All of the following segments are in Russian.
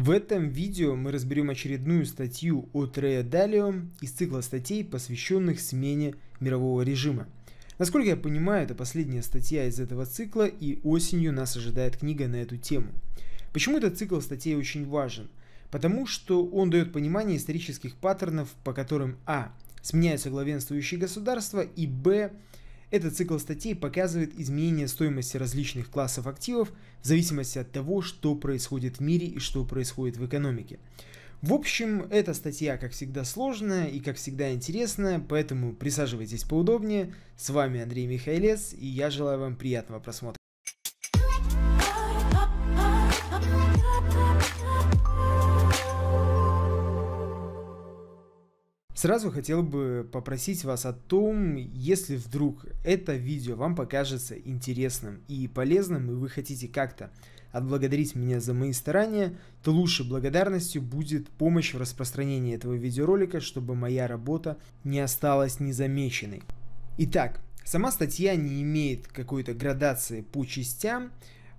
В этом видео мы разберем очередную статью от Рея Далио из цикла статей, посвященных смене мирового режима. Насколько я понимаю, это последняя статья из этого цикла, и осенью нас ожидает книга на эту тему. Почему этот цикл статей очень важен? Потому что он дает понимание исторических паттернов, по которым а. сменяются главенствующие государства, и б. Этот цикл статей показывает изменение стоимости различных классов активов в зависимости от того, что происходит в мире и что происходит в экономике. В общем, эта статья, как всегда, сложная и, как всегда, интересная, поэтому присаживайтесь поудобнее. С вами Андрей Михайлец, и я желаю вам приятного просмотра. Сразу хотел бы попросить вас о том, если вдруг это видео вам покажется интересным и полезным, и вы хотите как-то отблагодарить меня за мои старания, то лучшей благодарностью будет помощь в распространении этого видеоролика, чтобы моя работа не осталась незамеченной. Итак, сама статья не имеет какой-то градации по частям,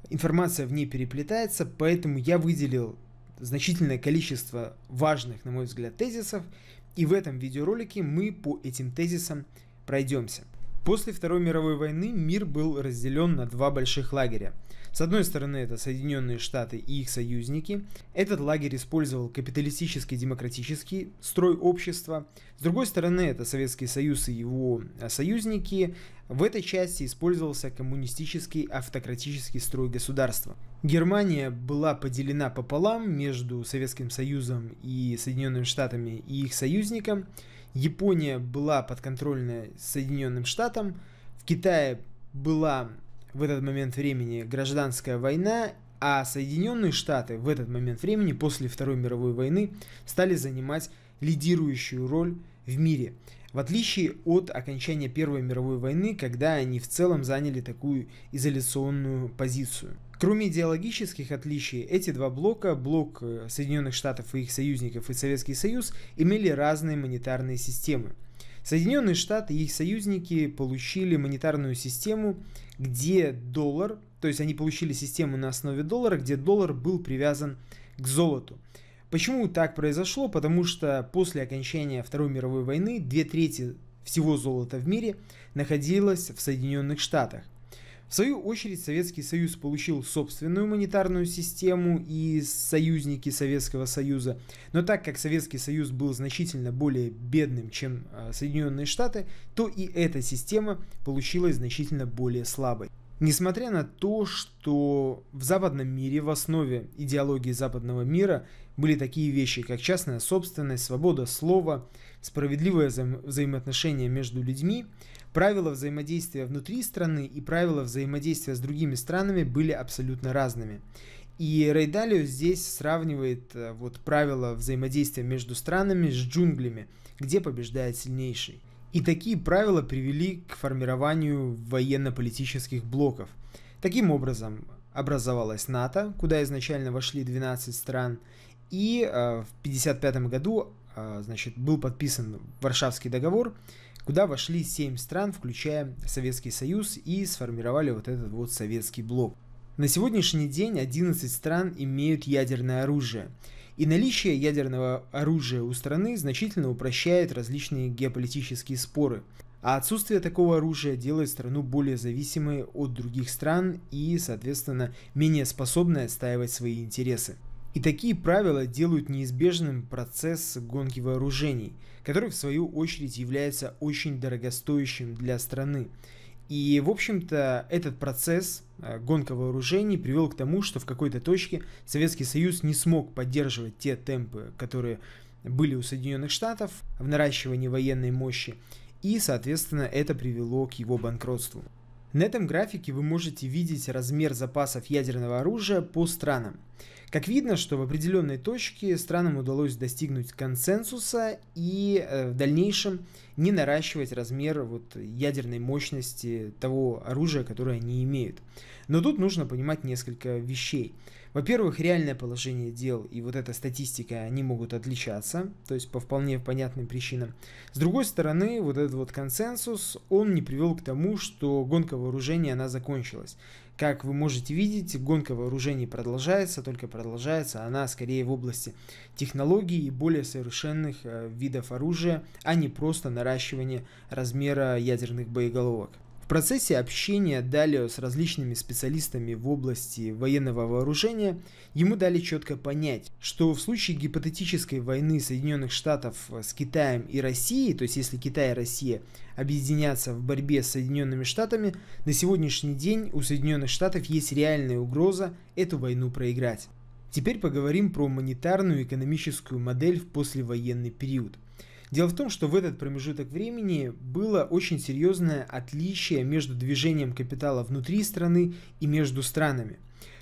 информация в ней переплетается, поэтому я выделил значительное количество важных, на мой взгляд, тезисов – и в этом видеоролике мы по этим тезисам пройдемся. После Второй мировой войны мир был разделен на два больших лагеря – с одной стороны, это Соединенные Штаты и их союзники. Этот лагерь использовал капиталистический демократический строй общества. С другой стороны, это Советский Союз и его э, союзники. В этой части использовался коммунистический автократический строй государства. Германия была поделена пополам между Советским Союзом и Соединенными Штатами и их союзником. Япония была подконтрольна Соединенным Штатам. В Китае была в этот момент времени гражданская война, а Соединенные Штаты в этот момент времени, после Второй мировой войны, стали занимать лидирующую роль в мире. В отличие от окончания Первой мировой войны, когда они в целом заняли такую изоляционную позицию. Кроме идеологических отличий, эти два блока, блок э, Соединенных Штатов и их союзников и Советский Союз, имели разные монетарные системы. Соединенные Штаты и их союзники получили монетарную систему, где доллар, то есть они получили систему на основе доллара, где доллар был привязан к золоту. Почему так произошло? Потому что после окончания Второй мировой войны две трети всего золота в мире находилось в Соединенных Штатах. В свою очередь Советский Союз получил собственную монетарную систему и союзники Советского Союза, но так как Советский Союз был значительно более бедным, чем а, Соединенные Штаты, то и эта система получилась значительно более слабой. Несмотря на то, что в западном мире в основе идеологии западного мира были такие вещи, как частная собственность, свобода слова, справедливое вза- взаимоотношение между людьми, правила взаимодействия внутри страны и правила взаимодействия с другими странами были абсолютно разными. И Рейдалио здесь сравнивает э, вот правила взаимодействия между странами с джунглями, где побеждает сильнейший. И такие правила привели к формированию военно-политических блоков. Таким образом, образовалась НАТО, куда изначально вошли 12 стран, и э, в 1955 году э, значит, был подписан Варшавский договор, куда вошли 7 стран, включая Советский Союз, и сформировали вот этот вот советский блок. На сегодняшний день 11 стран имеют ядерное оружие – и наличие ядерного оружия у страны значительно упрощает различные геополитические споры. А отсутствие такого оружия делает страну более зависимой от других стран и, соответственно, менее способной отстаивать свои интересы. И такие правила делают неизбежным процесс гонки вооружений, который в свою очередь является очень дорогостоящим для страны. И, в общем-то, этот процесс, э, гонка вооружений, привел к тому, что в какой-то точке Советский Союз не смог поддерживать те темпы, которые были у Соединенных Штатов в наращивании военной мощи, и, соответственно, это привело к его банкротству. На этом графике вы можете видеть размер запасов ядерного оружия по странам. Как видно, что в определенной точке странам удалось достигнуть консенсуса и э, в дальнейшем не наращивать размер вот ядерной мощности того оружия, которое они имеют. Но тут нужно понимать несколько вещей. Во-первых, реальное положение дел и вот эта статистика, они могут отличаться, то есть по вполне понятным причинам. С другой стороны, вот этот вот консенсус, он не привел к тому, что гонка вооружения, она закончилась. Как вы можете видеть, гонка вооружений продолжается, только продолжается. Она скорее в области технологий и более совершенных э, видов оружия, а не просто наращивание размера ядерных боеголовок процессе общения Далио с различными специалистами в области военного вооружения ему дали четко понять, что в случае гипотетической войны Соединенных Штатов с Китаем и Россией, то есть если Китай и Россия объединятся в борьбе с Соединенными Штатами, на сегодняшний день у Соединенных Штатов есть реальная угроза эту войну проиграть. Теперь поговорим про монетарную экономическую модель в послевоенный период – Дело в том, что в этот промежуток времени было очень серьезное отличие между движением капитала внутри страны и между странами.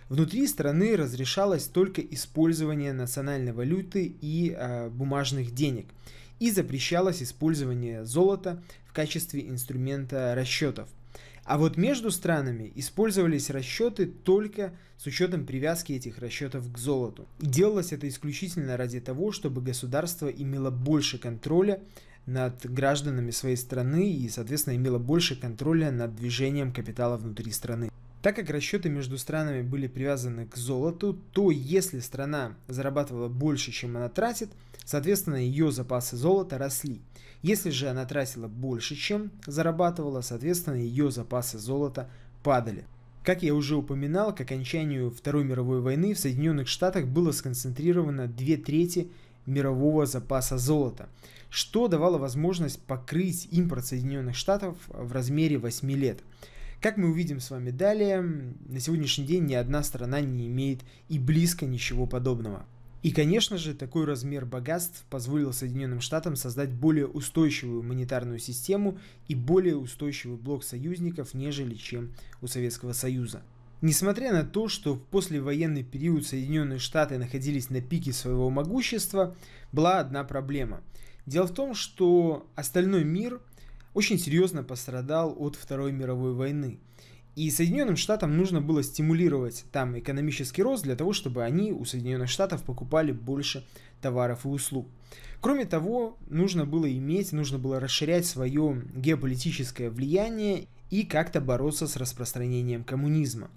Внутри страны разрешалось только использование национальной валюты и э, бумажных денег и запрещалось использование золота в качестве инструмента расчетов. А вот между странами использовались расчеты только с учетом привязки этих расчетов к золоту. И делалось это исключительно ради того, чтобы государство имело больше контроля над гражданами своей страны и, соответственно, имело больше контроля над движением капитала внутри страны. Так как расчеты между странами были привязаны к золоту, то если страна зарабатывала больше, чем она тратит, соответственно ее запасы золота росли. Если же она тратила больше, чем зарабатывала, соответственно ее запасы золота падали. Как я уже упоминал, к окончанию Второй мировой войны в Соединенных Штатах было сконцентрировано две трети мирового запаса золота, что давало возможность покрыть импорт Соединенных Штатов в размере 8 лет. Как мы увидим с вами далее, на сегодняшний день ни одна страна не имеет и близко ничего подобного. И, конечно же, такой размер богатств позволил Соединенным Штатам создать более устойчивую монетарную систему и более устойчивый блок союзников, нежели чем у Советского Союза. Несмотря на то, что в послевоенный период Соединенные Штаты находились на пике своего могущества, была одна проблема. Дело в том, что остальной мир очень серьезно пострадал от Второй мировой войны. И Соединенным Штатам нужно было стимулировать там экономический рост для того, чтобы они у Соединенных Штатов покупали больше товаров и услуг. Кроме того, нужно было иметь, нужно было расширять свое геополитическое влияние и как-то бороться с распространением коммунизма.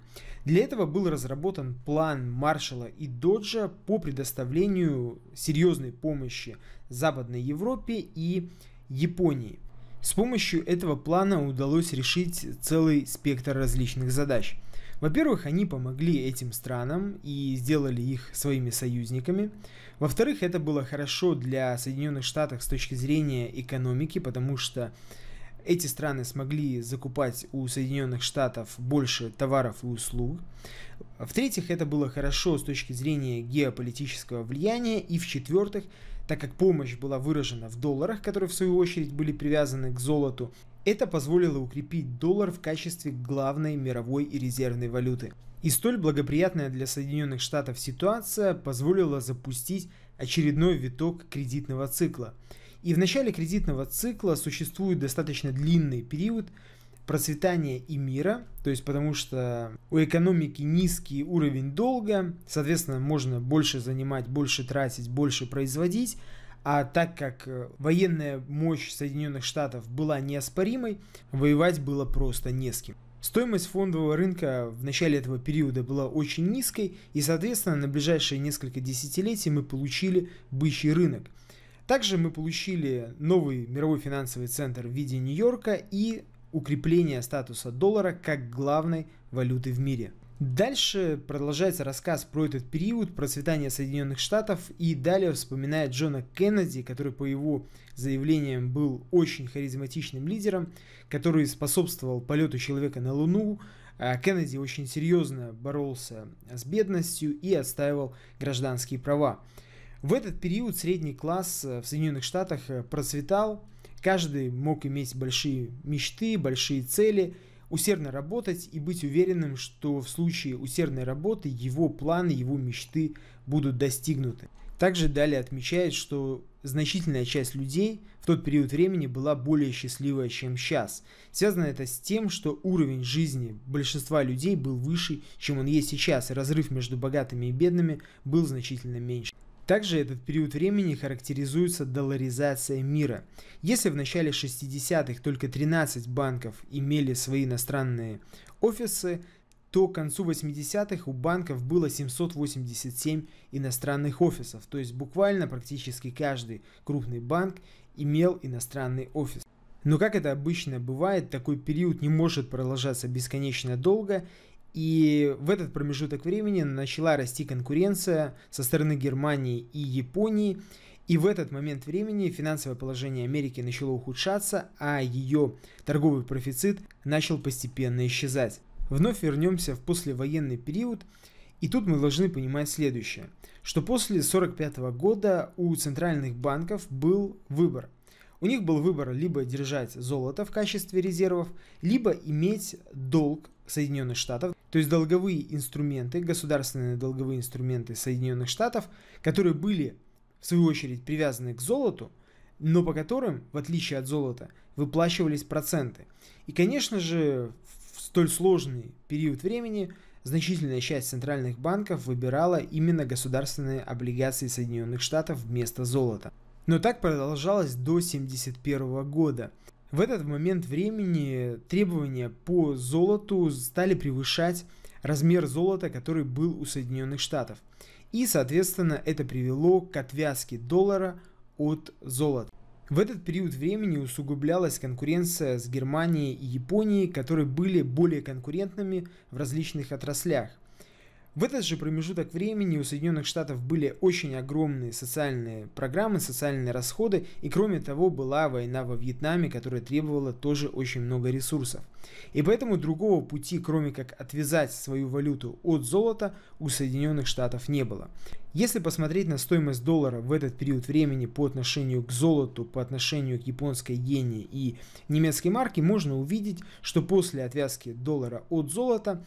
Для этого был разработан план Маршала и Доджа по предоставлению серьезной помощи Западной Европе и Японии – с помощью этого плана удалось решить целый спектр различных задач. Во-первых, они помогли этим странам и сделали их своими союзниками. Во-вторых, это было хорошо для Соединенных Штатов с точки зрения экономики, потому что эти страны смогли закупать у Соединенных Штатов больше товаров и услуг. В-третьих, это было хорошо с точки зрения геополитического влияния. И в-четвертых, так как помощь была выражена в долларах, которые в свою очередь были привязаны к золоту, это позволило укрепить доллар в качестве главной мировой и резервной валюты. И столь благоприятная для Соединенных Штатов ситуация позволила запустить очередной виток кредитного цикла. И в начале кредитного цикла существует достаточно длинный период, процветания и мира, то есть потому что у экономики низкий уровень долга, соответственно, можно больше занимать, больше тратить, больше производить, а так как э, военная мощь Соединенных Штатов была неоспоримой, воевать было просто не с кем. Стоимость фондового рынка в начале этого периода была очень низкой, и, соответственно, на ближайшие несколько десятилетий мы получили бычий рынок. Также мы получили новый мировой финансовый центр в виде Нью-Йорка и укрепление статуса доллара как главной валюты в мире. Дальше продолжается рассказ про этот период процветания Соединенных Штатов и далее вспоминает Джона Кеннеди, который по его заявлениям был очень харизматичным лидером, который способствовал полету человека на Луну. А Кеннеди очень серьезно боролся с бедностью и отстаивал гражданские права. В этот период средний класс в Соединенных Штатах э, процветал, Каждый мог иметь большие мечты, большие цели, усердно работать и быть уверенным, что в случае усердной работы его планы, его мечты будут достигнуты. Также далее отмечает, что значительная часть людей в тот период времени была более счастливая, чем сейчас. Связано это с тем, что уровень жизни большинства людей был выше, чем он есть сейчас, и разрыв между богатыми и бедными был значительно меньше. Также этот период времени характеризуется долларизацией мира. Если в начале 60-х только 13 банков имели свои иностранные офисы, то к концу 80-х у банков было 787 иностранных офисов, то есть буквально практически каждый крупный банк имел иностранный офис. Но как это обычно бывает, такой период не может продолжаться бесконечно долго, и в этот промежуток времени начала расти конкуренция со стороны Германии и Японии. И в этот момент времени финансовое положение Америки начало ухудшаться, а ее торговый профицит начал постепенно исчезать. Вновь вернемся в послевоенный период. И тут мы должны понимать следующее, что после 1945 года у центральных банков был выбор. У них был выбор либо держать золото в качестве резервов, либо иметь долг Соединенных Штатов, то есть долговые инструменты, государственные долговые инструменты Соединенных Штатов, которые были в свою очередь привязаны к золоту, но по которым, в отличие от золота, выплачивались проценты. И, конечно же, в столь сложный период времени значительная часть центральных банков выбирала именно государственные облигации Соединенных Штатов вместо золота. Но так продолжалось до 1971 года, в этот момент времени требования по золоту стали превышать размер золота, который был у Соединенных Штатов. И, соответственно, это привело к отвязке доллара от золота. В этот период времени усугублялась конкуренция с Германией и Японией, которые были более конкурентными в различных отраслях. В этот же промежуток времени у Соединенных Штатов были очень огромные социальные программы, социальные расходы, и кроме того была война во Вьетнаме, которая требовала тоже очень много ресурсов. И поэтому другого пути, кроме как отвязать свою валюту от золота, у Соединенных Штатов не было. Если посмотреть на стоимость доллара в этот период времени по отношению к золоту, по отношению к японской иене и немецкой марке, можно увидеть, что после отвязки доллара от золота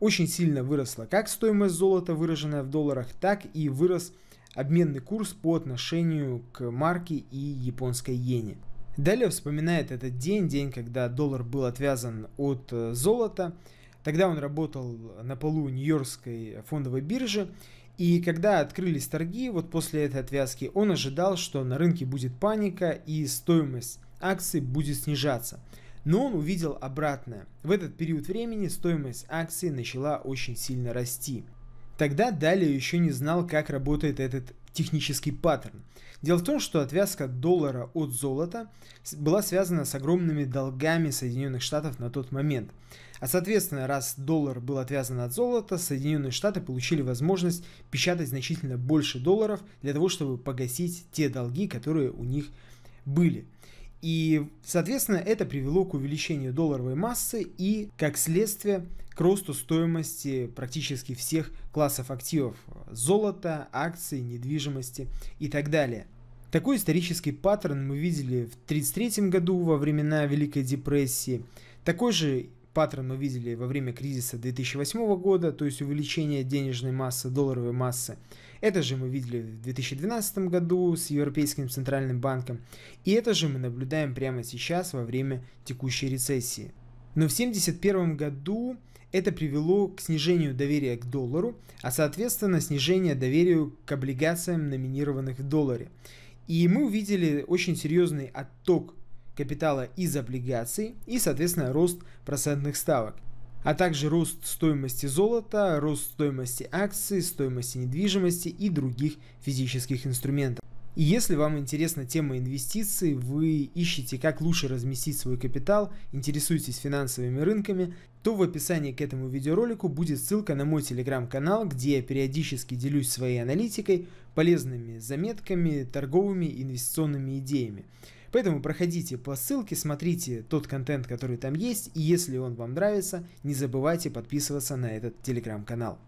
очень сильно выросла как стоимость золота, выраженная в долларах, так и вырос обменный курс по отношению к марке и японской иене. Далее вспоминает этот день, день, когда доллар был отвязан от э, золота. Тогда он работал на полу Нью-Йоркской фондовой биржи. И когда открылись торги, вот после этой отвязки, он ожидал, что на рынке будет паника и стоимость акций будет снижаться но он увидел обратное. В этот период времени стоимость акций начала очень сильно расти. Тогда Далее еще не знал, как работает этот технический паттерн. Дело в том, что отвязка доллара от золота была связана с огромными долгами Соединенных Штатов на тот момент. А соответственно, раз доллар был отвязан от золота, Соединенные Штаты получили возможность печатать значительно больше долларов для того, чтобы погасить те долги, которые у них были. И, соответственно, это привело к увеличению долларовой массы и, как следствие, к росту стоимости практически всех классов активов – золота, акций, недвижимости и так далее. Такой исторический паттерн мы видели в 1933 году во времена Великой депрессии. Такой же паттерн мы видели во время кризиса 2008 года, то есть увеличение денежной массы, долларовой массы – это же мы видели в 2012 году с Европейским центральным банком, и это же мы наблюдаем прямо сейчас во время текущей рецессии. Но в 1971 году это привело к снижению доверия к доллару, а соответственно снижение доверия к облигациям, номинированных в долларе. И мы увидели очень серьезный отток капитала из облигаций и, соответственно, рост процентных ставок а также рост стоимости золота, рост стоимости акций, стоимости недвижимости и других физических инструментов. И если вам интересна тема инвестиций, вы ищете, как лучше разместить свой капитал, интересуетесь финансовыми рынками, то в описании к этому видеоролику будет ссылка на мой телеграм-канал, где я периодически делюсь своей аналитикой, полезными заметками, торговыми инвестиционными идеями. Поэтому проходите по ссылке, смотрите тот контент, который там есть, и если он вам нравится, не забывайте подписываться на этот телеграм-канал.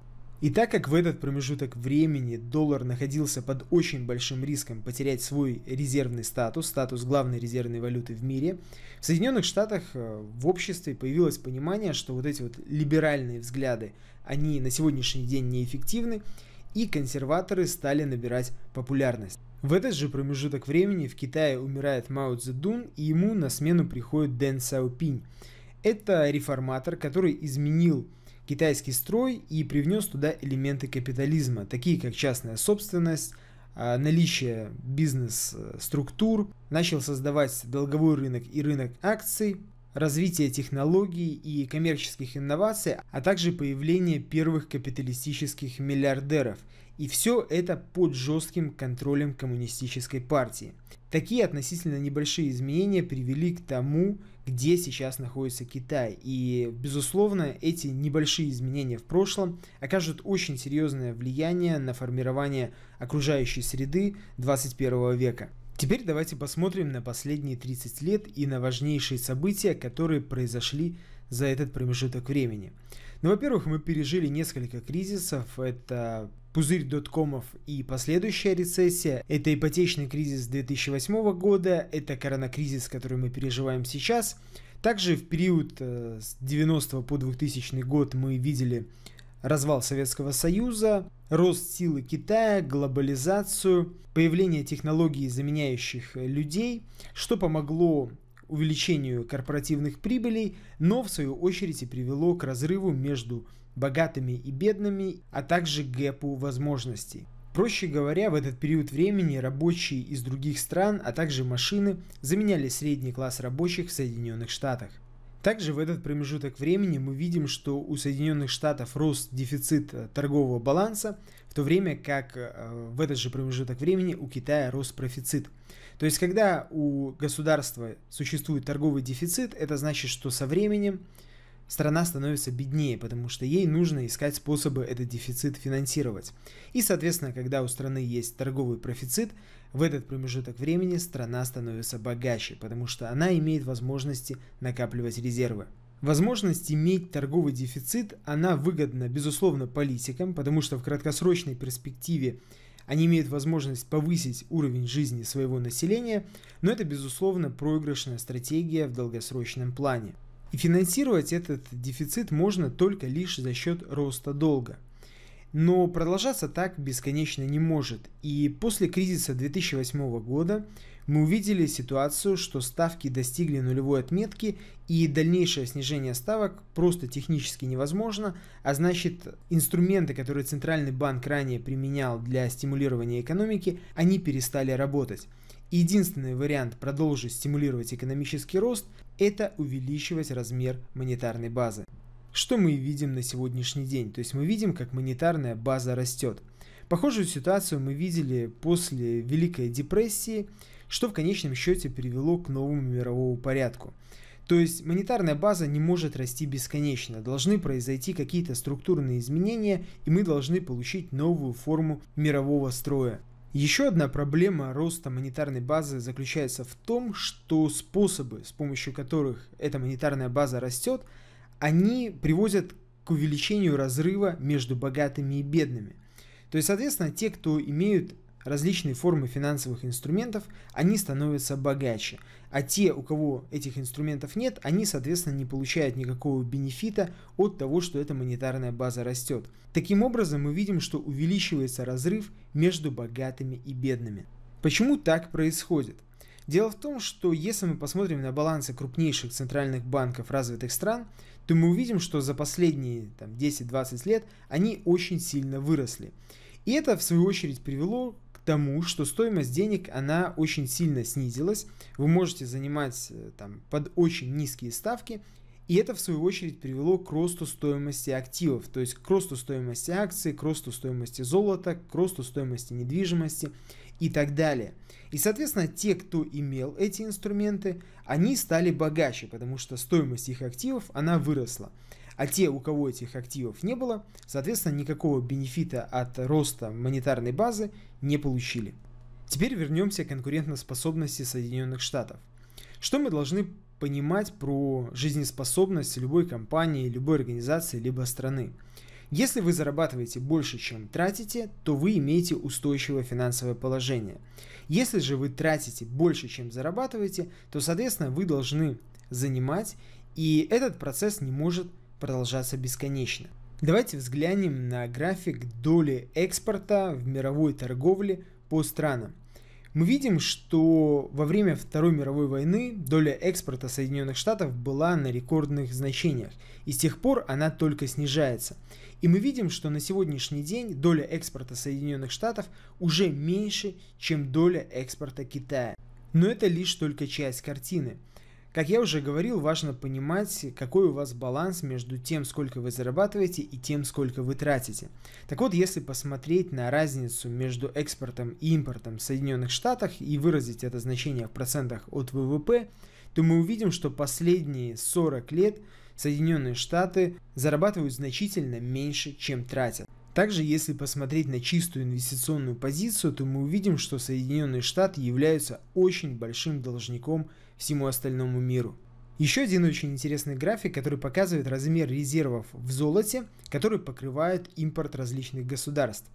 И так как в этот промежуток времени доллар находился под очень большим риском потерять свой резервный статус, статус главной резервной валюты в мире, в Соединенных Штатах э, в обществе появилось понимание, что вот эти вот либеральные взгляды, они на сегодняшний день неэффективны, и консерваторы стали набирать популярность. В этот же промежуток времени в Китае умирает Мао Цзэдун, и ему на смену приходит Дэн Сяопинь. Это реформатор, который изменил китайский строй и привнес туда элементы капитализма, такие как частная собственность, а, наличие бизнес-структур, начал создавать долговой рынок и рынок акций, развитие технологий и коммерческих инноваций, а также появление первых капиталистических миллиардеров – и все это под жестким контролем коммунистической партии. Такие относительно небольшие изменения привели к тому, где сейчас находится Китай. И, безусловно, эти небольшие изменения в прошлом окажут очень серьезное влияние на формирование окружающей среды 21 века. Теперь давайте посмотрим на последние 30 лет и на важнейшие события, которые произошли за этот промежуток времени. Ну, во-первых, мы пережили несколько кризисов. Это пузырь доткомов и последующая рецессия, это ипотечный кризис 2008 года, это коронакризис, который мы переживаем сейчас. Также в период э, с 90 по 2000 год мы видели развал Советского Союза, рост силы Китая, глобализацию, появление технологий, заменяющих э, людей, что помогло увеличению корпоративных прибылей, но в свою очередь и привело к разрыву между богатыми и бедными, а также гэпу возможностей. Проще говоря, в этот период времени рабочие из других стран, а также машины заменяли средний класс рабочих в Соединенных Штатах. Также в этот промежуток времени мы видим, что у Соединенных Штатов рост дефицит э, торгового баланса, в то время как э, в этот же промежуток времени у Китая рост профицит. То есть, когда у государства существует торговый дефицит, это значит, что со временем страна становится беднее, потому что ей нужно искать способы этот дефицит финансировать. И, соответственно, когда у страны есть торговый профицит, в этот промежуток времени страна становится богаче, потому что она имеет возможности накапливать резервы. Возможность иметь торговый дефицит, она выгодна, безусловно, политикам, потому что в краткосрочной перспективе они имеют возможность повысить уровень жизни своего населения, но это, безусловно, проигрышная стратегия в долгосрочном плане. И финансировать этот дефицит можно только лишь за счет роста долга. Но продолжаться так бесконечно не может. И после кризиса 2008 года мы увидели ситуацию, что ставки достигли нулевой отметки и дальнейшее снижение ставок просто технически невозможно, а значит инструменты, которые Центральный банк ранее применял для стимулирования экономики, они перестали работать. Единственный вариант продолжить стимулировать экономический рост – это увеличивать размер монетарной базы. Что мы видим на сегодняшний день? То есть мы видим, как монетарная база растет. Похожую ситуацию мы видели после Великой депрессии, что в конечном счете привело к новому мировому порядку. То есть монетарная база не может расти бесконечно, должны произойти какие-то структурные изменения, и мы должны получить новую форму мирового строя. Еще одна проблема роста монетарной базы заключается в том, что способы, с помощью которых эта монетарная база растет, они приводят к увеличению разрыва между богатыми и бедными. То есть, соответственно, те, кто имеют различные формы финансовых инструментов, они становятся богаче. А те, у кого этих инструментов нет, они, соответственно, не получают никакого бенефита от того, что эта монетарная база растет. Таким образом, мы видим, что увеличивается разрыв между богатыми и бедными. Почему так происходит? Дело в том, что если мы посмотрим на балансы крупнейших центральных банков развитых стран, то мы увидим, что за последние 10-20 лет они очень сильно выросли. И это, в свою очередь, привело тому, что стоимость денег, она очень сильно снизилась. Вы можете занимать э, там под очень низкие ставки, и это, в свою очередь, привело к росту стоимости активов, то есть к росту стоимости акций, к росту стоимости золота, к росту стоимости недвижимости и так далее. И, соответственно, те, кто имел эти инструменты, они стали богаче, потому что стоимость их активов, она выросла. А те, у кого этих активов не было, соответственно, никакого бенефита от роста монетарной базы не получили. Теперь вернемся к конкурентоспособности Соединенных Штатов. Что мы должны понимать про жизнеспособность любой компании, любой организации, либо страны? Если вы зарабатываете больше, чем тратите, то вы имеете устойчивое финансовое положение. Если же вы тратите больше, чем зарабатываете, то, соответственно, вы должны занимать, и этот процесс не может продолжаться бесконечно. Давайте взглянем на график доли экспорта в мировой торговле по странам. Мы видим, что во время Второй мировой войны доля экспорта Соединенных Штатов была на рекордных значениях, и с тех пор она только снижается. И мы видим, что на сегодняшний день доля экспорта Соединенных Штатов уже меньше, чем доля экспорта Китая. Но это лишь только часть картины. Как я уже говорил, важно понимать, какой у вас баланс между тем, сколько вы зарабатываете и тем, сколько вы тратите. Так вот, если посмотреть на разницу между экспортом и импортом в Соединенных Штатах и выразить это значение в процентах от ВВП, то мы увидим, что последние 40 лет Соединенные Штаты зарабатывают значительно меньше, чем тратят. Также, если посмотреть на чистую инвестиционную позицию, то мы увидим, что Соединенные Штаты являются очень большим должником всему остальному миру. Еще один очень интересный график, который показывает размер резервов в золоте, который покрывает импорт различных государств.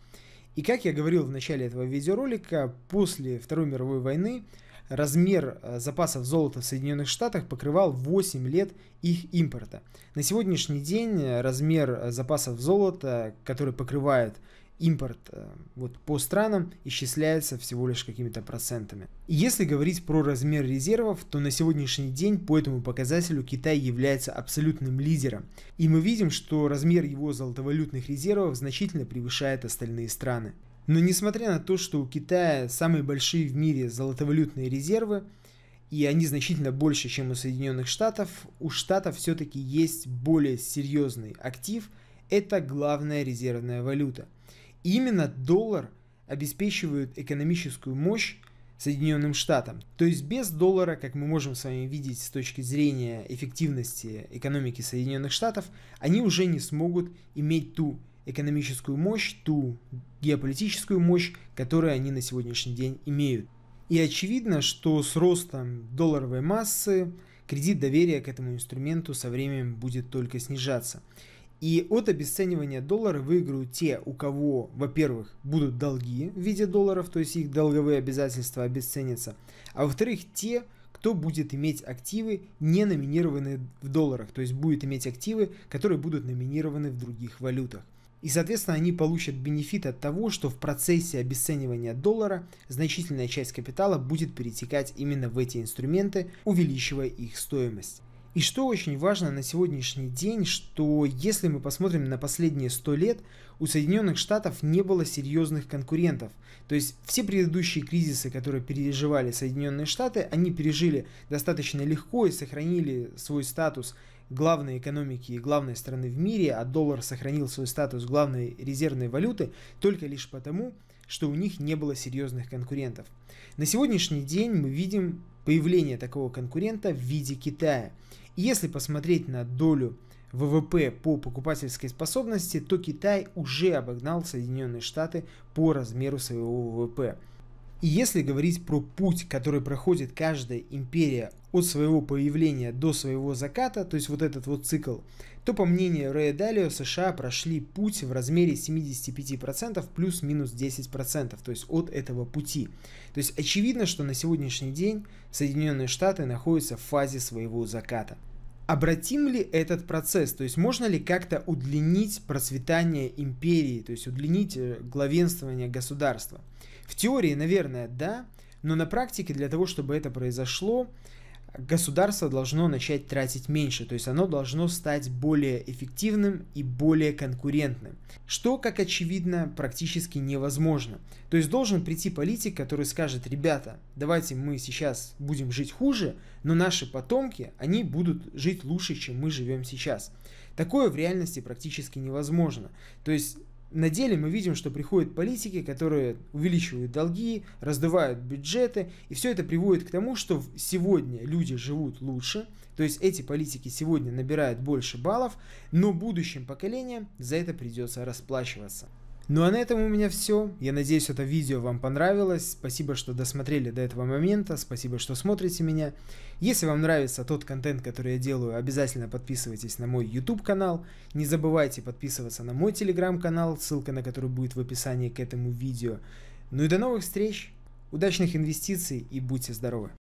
И как я говорил в начале этого видеоролика, после Второй мировой войны размер э, запасов золота в Соединенных Штатах покрывал 8 лет их импорта. На сегодняшний день э, размер э, запасов золота, который покрывает импорт э, вот по странам исчисляется всего лишь какими-то процентами. И если говорить про размер резервов, то на сегодняшний день по этому показателю Китай является абсолютным лидером. И мы видим, что размер его золотовалютных резервов значительно превышает остальные страны. Но несмотря на то, что у Китая самые большие в мире золотовалютные резервы, и они значительно больше, чем у Соединенных Штатов, у Штатов все-таки есть более серьезный актив – это главная резервная валюта. Именно доллар обеспечивает экономическую мощь Соединенным Штатам. То есть без доллара, как мы можем с вами видеть с точки зрения эффективности экономики Соединенных Штатов, они уже не смогут иметь ту экономическую мощь, ту геополитическую мощь, которую они на сегодняшний день имеют. И очевидно, что с ростом долларовой массы кредит доверия к этому инструменту со временем будет только снижаться. И от обесценивания доллара выиграют те, у кого, во-первых, будут долги в виде долларов, то есть их долговые обязательства обесценятся, а во-вторых, те, кто будет иметь активы, не номинированные в долларах, то есть будет иметь активы, которые будут номинированы в других валютах. И, соответственно, они получат бенефит от того, что в процессе обесценивания доллара значительная часть капитала будет перетекать именно в эти инструменты, увеличивая их стоимость. И что очень важно на сегодняшний день, что если мы посмотрим на последние 100 лет, у Соединенных Штатов не было серьезных конкурентов. То есть все предыдущие кризисы, которые переживали Соединенные Штаты, они пережили достаточно легко и сохранили свой статус главной экономики и главной страны в мире, а доллар сохранил свой статус главной резервной валюты только лишь потому, что у них не было серьезных конкурентов. На сегодняшний день мы видим появление такого конкурента в виде Китая. Если посмотреть на долю ВВП по покупательской способности, то Китай уже обогнал Соединенные Штаты по размеру своего ВВП. И если говорить про путь, который проходит каждая империя от своего появления до своего заката, то есть вот этот вот цикл, то по мнению Рэя Далио, США прошли путь в размере 75% плюс-минус 10%, то есть от этого пути. То есть очевидно, что на сегодняшний день Соединенные Штаты находятся в фазе своего заката. Обратим ли этот процесс, то есть можно ли как-то удлинить процветание империи, то есть удлинить э, главенствование государства? В теории, наверное, да, но на практике для того, чтобы это произошло, государство должно начать тратить меньше, то есть оно должно стать более эффективным и более конкурентным, что, как очевидно, практически невозможно. То есть должен прийти политик, который скажет, ребята, давайте мы сейчас будем жить хуже, но наши потомки, они будут жить лучше, чем мы живем сейчас. Такое в реальности практически невозможно. То есть на деле мы видим, что приходят политики, которые увеличивают долги, раздувают бюджеты, и все это приводит к тому, что сегодня люди живут лучше, то есть эти политики сегодня набирают больше баллов, но будущим поколениям за это придется расплачиваться. Ну а на этом у меня все. Я надеюсь, это видео вам понравилось. Спасибо, что досмотрели до этого момента. Спасибо, что смотрите меня. Если вам нравится тот контент, который я делаю, обязательно подписывайтесь на мой YouTube канал. Не забывайте подписываться на мой Telegram канал, ссылка на который будет в описании к этому видео. Ну и до новых встреч, удачных инвестиций и будьте здоровы!